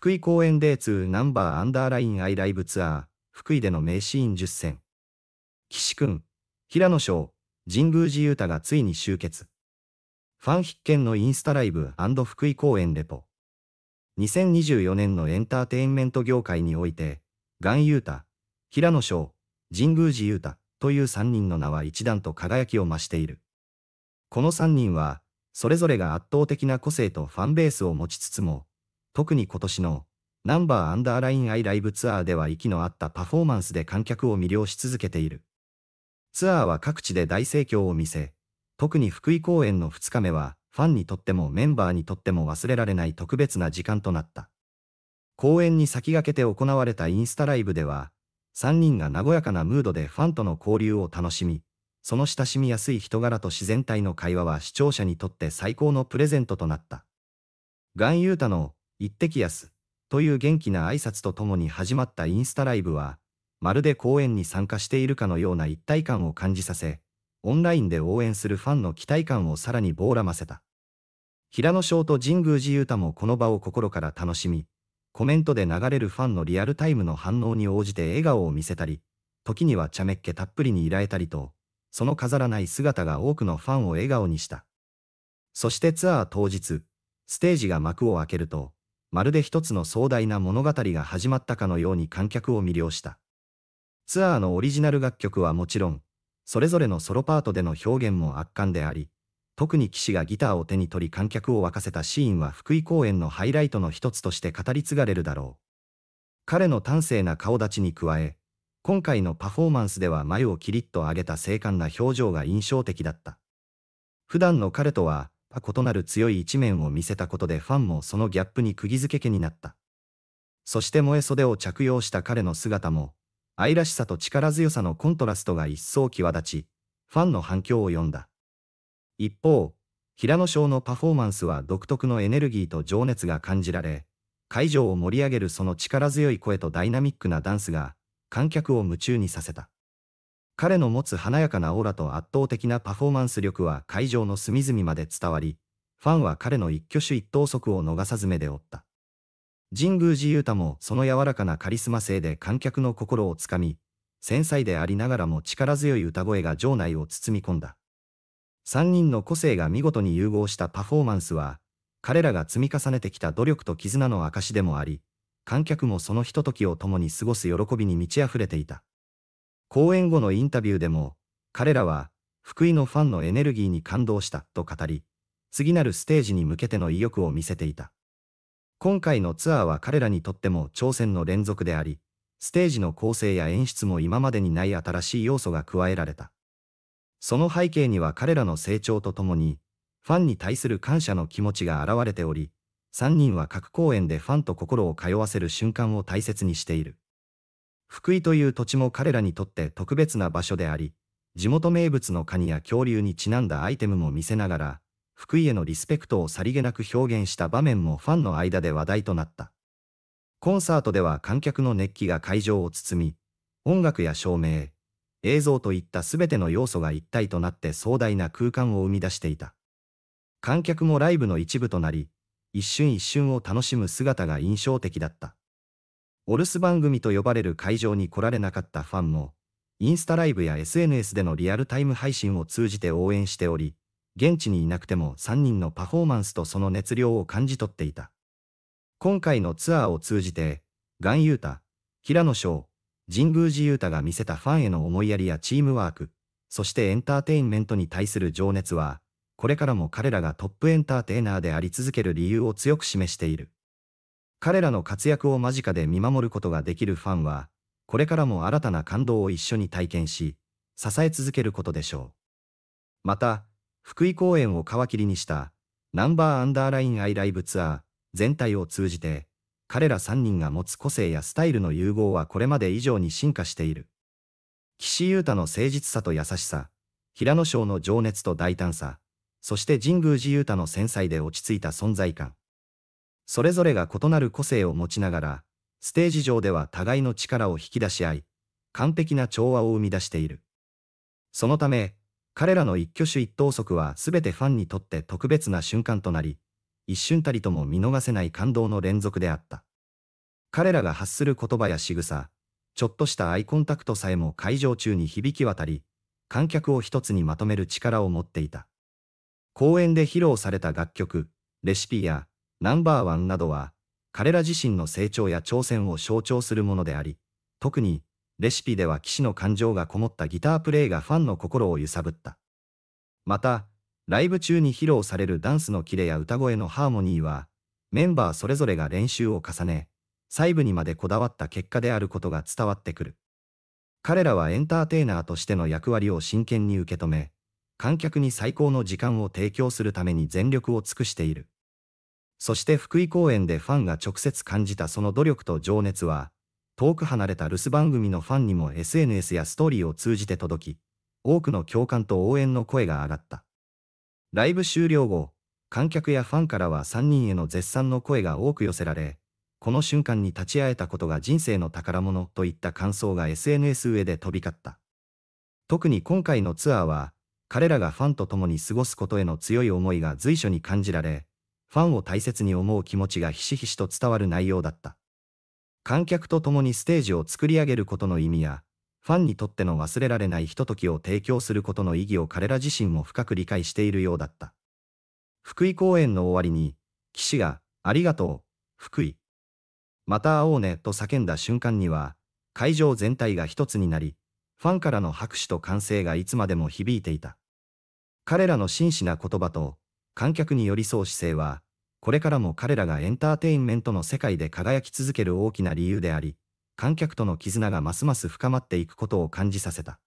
福井公演デーツナンバーアンダーラインアイライブツアー、福井での名シーン10選。岸くん、平野翔、神宮寺優太がついに集結。ファン必見のインスタライブ福井公演レポ。2024年のエンターテインメント業界において、ガンユ太、平野翔、神宮寺優太という3人の名は一段と輝きを増している。この3人は、それぞれが圧倒的な個性とファンベースを持ちつつも、特に今年のナンバーアンダーラインアイライブツアーでは息の合ったパフォーマンスで観客を魅了し続けている。ツアーは各地で大盛況を見せ、特に福井公演の2日目は、ファンにとってもメンバーにとっても忘れられない特別な時間となった。公演に先駆けて行われたインスタライブでは、3人が和やかなムードでファンとの交流を楽しみ、その親しみやすい人柄と自然体の会話は視聴者にとって最高のプレゼントとなった。ガンユータの一ってきやす、という元気な挨拶とともに始まったインスタライブは、まるで公演に参加しているかのような一体感を感じさせ、オンラインで応援するファンの期待感をさらに膨らませた。平野翔と神宮寺勇太もこの場を心から楽しみ、コメントで流れるファンのリアルタイムの反応に応じて笑顔を見せたり、時には茶目っ気たっぷりにいられたりと、その飾らない姿が多くのファンを笑顔にした。そしてツアー当日、ステージが幕を開けると、まるで一つの壮大な物語が始まったかのように観客を魅了した。ツアーのオリジナル楽曲はもちろん、それぞれのソロパートでの表現も圧巻であり、特に騎士がギターを手に取り観客を沸かせたシーンは福井公演のハイライトの一つとして語り継がれるだろう。彼の端正な顔立ちに加え、今回のパフォーマンスでは眉をキリッと上げた精悍な表情が印象的だった。普段の彼とは異なる強い一面を見せたことでファンもそのギャップに釘付け家になった。そして萌え袖を着用した彼の姿も、愛らしさと力強さのコントラストが一層際立ち、ファンの反響を呼んだ。一方、平野翔のパフォーマンスは独特のエネルギーと情熱が感じられ、会場を盛り上げるその力強い声とダイナミックなダンスが、観客を夢中にさせた。彼の持つ華やかなオーラと圧倒的なパフォーマンス力は会場の隅々まで伝わり、ファンは彼の一挙手一投足を逃さず目で追った。神宮寺勇太もその柔らかなカリスマ性で観客の心をつかみ、繊細でありながらも力強い歌声が場内を包み込んだ。3人の個性が見事に融合したパフォーマンスは、彼らが積み重ねてきた努力と絆の証でもあり、観客もそのひとときを共に過ごす喜びに満ち溢れていた。公演後のインタビューでも、彼らは、福井のファンのエネルギーに感動したと語り、次なるステージに向けての意欲を見せていた。今回のツアーは彼らにとっても挑戦の連続であり、ステージの構成や演出も今までにない新しい要素が加えられた。その背景には彼らの成長とともに、ファンに対する感謝の気持ちが現れており、3人は各公演でファンと心を通わせる瞬間を大切にしている。福井という土地も彼らにとって特別な場所であり、地元名物のカニや恐竜にちなんだアイテムも見せながら、福井へのリスペクトをさりげなく表現した場面もファンの間で話題となった。コンサートでは観客の熱気が会場を包み、音楽や照明、映像といった全ての要素が一体となって壮大な空間を生み出していた。観客もライブの一部となり、一瞬一瞬を楽しむ姿が印象的だった。お留守番組と呼ばれる会場に来られなかったファンも、インスタライブや SNS でのリアルタイム配信を通じて応援しており、現地にいなくても3人のパフォーマンスとその熱量を感じ取っていた。今回のツアーを通じて、ガンユータ、平野翔、神宮寺ユータが見せたファンへの思いやりやチームワーク、そしてエンターテインメントに対する情熱は、これからも彼らがトップエンターテイナーであり続ける理由を強く示している。彼らの活躍を間近で見守ることができるファンは、これからも新たな感動を一緒に体験し、支え続けることでしょう。また、福井公演を皮切りにした、ナンバーアンダーラインアイライブツアー全体を通じて、彼ら3人が持つ個性やスタイルの融合はこれまで以上に進化している。岸優太の誠実さと優しさ、平野翔の情熱と大胆さ、そして神宮寺優太の繊細で落ち着いた存在感。それぞれが異なる個性を持ちながら、ステージ上では互いの力を引き出し合い、完璧な調和を生み出している。そのため、彼らの一挙手一投足は全てファンにとって特別な瞬間となり、一瞬たりとも見逃せない感動の連続であった。彼らが発する言葉や仕草、ちょっとしたアイコンタクトさえも会場中に響き渡り、観客を一つにまとめる力を持っていた。公演で披露された楽曲、レシピやナンバーワンなどは、彼ら自身の成長や挑戦を象徴するものであり、特に、レシピでは騎士の感情がこもったギタープレイがファンの心を揺さぶった。また、ライブ中に披露されるダンスのキレや歌声のハーモニーは、メンバーそれぞれが練習を重ね、細部にまでこだわった結果であることが伝わってくる。彼らはエンターテイナーとしての役割を真剣に受け止め、観客に最高の時間を提供するために全力を尽くしている。そして福井公演でファンが直接感じたその努力と情熱は、遠く離れた留守番組のファンにも SNS やストーリーを通じて届き、多くの共感と応援の声が上がった。ライブ終了後、観客やファンからは3人への絶賛の声が多く寄せられ、この瞬間に立ち会えたことが人生の宝物といった感想が SNS 上で飛び交った。特に今回のツアーは、彼らがファンと共に過ごすことへの強い思いが随所に感じられ、ファンを大切に思う気持ちがひしひしと伝わる内容だった。観客と共にステージを作り上げることの意味や、ファンにとっての忘れられないひとときを提供することの意義を彼ら自身も深く理解しているようだった。福井公演の終わりに、騎士が、ありがとう、福井。また会おうねと叫んだ瞬間には、会場全体が一つになり、ファンからの拍手と歓声がいつまでも響いていた。彼らの真摯な言葉と、観客に寄り添う姿勢は、これからも彼らがエンターテインメントの世界で輝き続ける大きな理由であり、観客との絆がますます深まっていくことを感じさせた。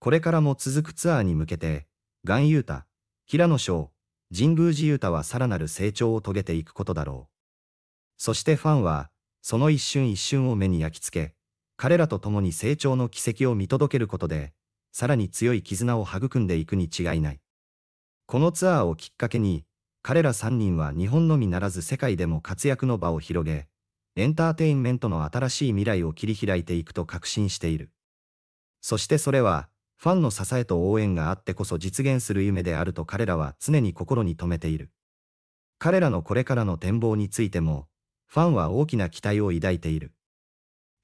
これからも続くツアーに向けて、ガンユータ、平野翔、神宮寺ユータはさらなる成長を遂げていくことだろう。そしてファンは、その一瞬一瞬を目に焼き付け、彼らと共に成長の軌跡を見届けることで、さらに強い絆を育んでいくに違いない。このツアーをきっかけに、彼ら3人は日本のみならず世界でも活躍の場を広げ、エンターテインメントの新しい未来を切り開いていくと確信している。そしてそれは、ファンの支えと応援があってこそ実現する夢であると彼らは常に心に留めている。彼らのこれからの展望についても、ファンは大きな期待を抱いている。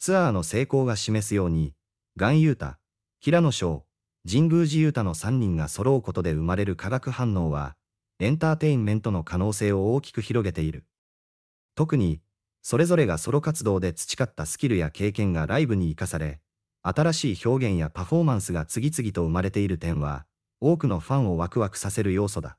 ツアーの成功が示すように、ガンユータ、平野翔、神宮寺勇太の3人が揃うことで生まれる化学反応は、エンターテインメントの可能性を大きく広げている。特に、それぞれがソロ活動で培ったスキルや経験がライブに生かされ、新しい表現やパフォーマンスが次々と生まれている点は、多くのファンをワクワクさせる要素だ。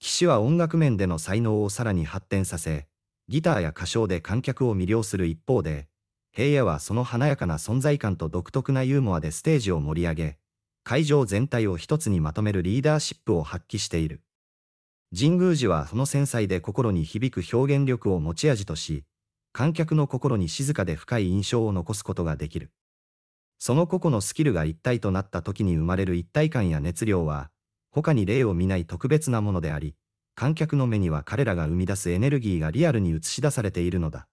騎士は音楽面での才能をさらに発展させ、ギターや歌唱で観客を魅了する一方で、平野はその華やかな存在感と独特なユーモアでステージを盛り上げ、会場全体を一つにまとめるリーダーシップを発揮している。神宮寺はその繊細で心に響く表現力を持ち味とし、観客の心に静かで深い印象を残すことができる。その個々のスキルが一体となった時に生まれる一体感や熱量は、他に例を見ない特別なものであり、観客の目には彼らが生み出すエネルギーがリアルに映し出されているのだ。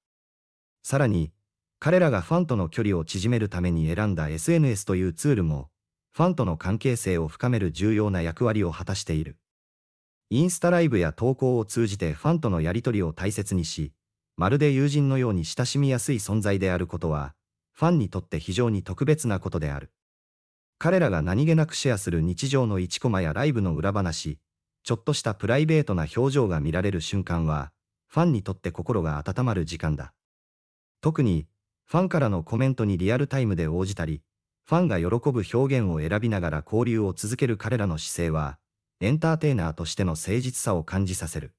さらに、彼らがファンとの距離を縮めるために選んだ SNS というツールも、ファンとの関係性を深める重要な役割を果たしている。インスタライブや投稿を通じてファンとのやり取りを大切にし、まるで友人のように親しみやすい存在であることは、ファンにとって非常に特別なことである。彼らが何気なくシェアする日常の1コマやライブの裏話、ちょっとしたプライベートな表情が見られる瞬間は、ファンにとって心が温まる時間だ。特に、ファンからのコメントにリアルタイムで応じたり、ファンが喜ぶ表現を選びながら交流を続ける彼らの姿勢は、エンターテイナーとしての誠実さを感じさせる。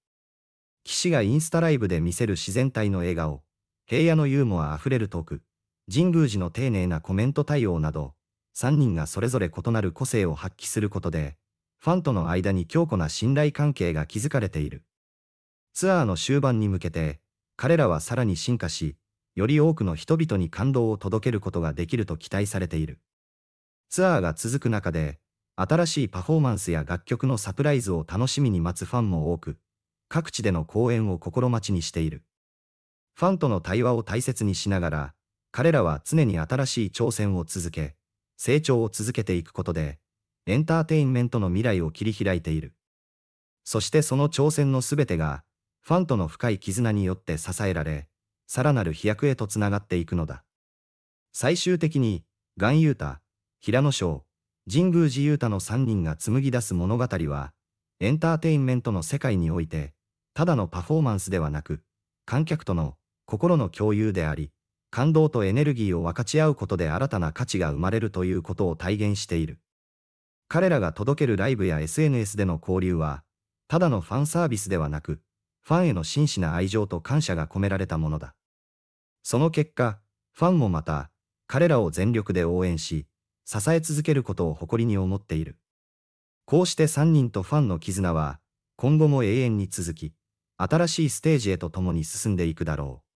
騎士がインスタライブで見せる自然体の笑顔、平野のユーモア溢れるトーク、神宮寺の丁寧なコメント対応など、3人がそれぞれ異なる個性を発揮することで、ファンとの間に強固な信頼関係が築かれている。ツアーの終盤に向けて、彼らはさらに進化し、より多くの人々に感動を届けることができると期待されている。ツアーが続く中で、新しいパフォーマンスや楽曲のサプライズを楽しみに待つファンも多く、各地での公演を心待ちにしている。ファンとの対話を大切にしながら、彼らは常に新しい挑戦を続け、成長を続けていくことで、エンターテインメントの未来を切り開いている。そしてその挑戦のすべてが、ファンとの深い絆によって支えられ、さらなる飛躍へとつながっていくのだ。最終的に、岩雄太、平野翔、神宮寺雄太の3人が紡ぎ出す物語は、エンターテインメントの世界において、ただのパフォーマンスではなく、観客との心の共有であり、感動とエネルギーを分かち合うことで新たな価値が生まれるということを体現している。彼らが届けるライブや SNS での交流は、ただのファンサービスではなく、ファンへの真摯な愛情と感謝が込められたものだ。その結果、ファンもまた、彼らを全力で応援し、支え続けることを誇りに思っている。こうして3人とファンの絆は、今後も永遠に続き、新しいステージへと共に進んでいくだろう。